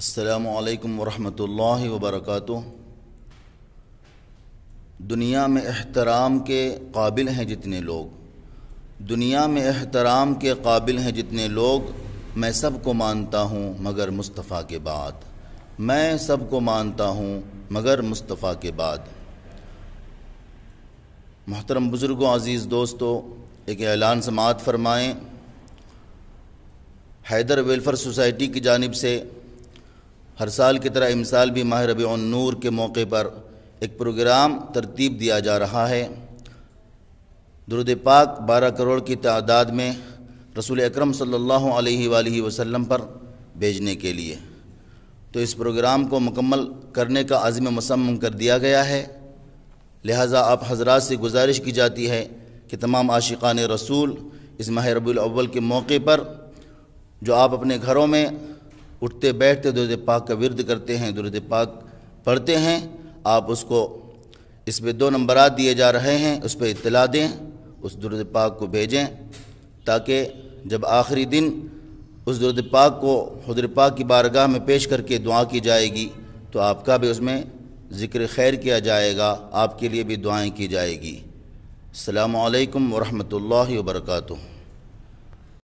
अल्लाम वरहमल वबरक दुनिया में अहतराम के काबिल हैं जितने लोग दुनिया में अहतराम के काबिल हैं जितने लोग मैं सब को मानता हूँ मगर मुस्तफ़ा के बाद मैं सब को मानता हूँ मगर मुस्तफ़ा के बाद मोहतरम बुज़ुर्गों अज़ीज़ दोस्तों एक ऐलान समात फरमाएँ हैदर वेलफेयर सोसाइटी की जानब से हर साल की तरह इमसाल भी माह रबी नूर के मौके पर एक प्रोग्राम तरतीब दिया जा रहा है दुरुद पाक बारह करोड़ की तादाद में रसूल अक्रम सम पर भेजने के लिए तो इस प्रोग्राम को मुकम्मल करने का आज़म मसम कर दिया गया है लिहाजा आप हजरात से गुजारिश की जाती है कि तमाम आशिकान रसूल इस माह रबी के मौके पर जो आप अपने घरों में उठते बैठते दुरुद पाक का विरद करते हैं दुरुद पाक पढ़ते हैं आप उसको इसमें दो नंबर दिए जा रहे हैं उस पर इतला दें उस दुरुद पाक को भेजें ताकि जब आखिरी दिन उस दुरुद पाक को हजर पाक की बारगाह में पेश करके दुआ की जाएगी तो आपका भी उसमें ज़िक्र खैर किया जाएगा आपके लिए भी दुआएँ की जाएगी अल्लाम वरहमल वर्का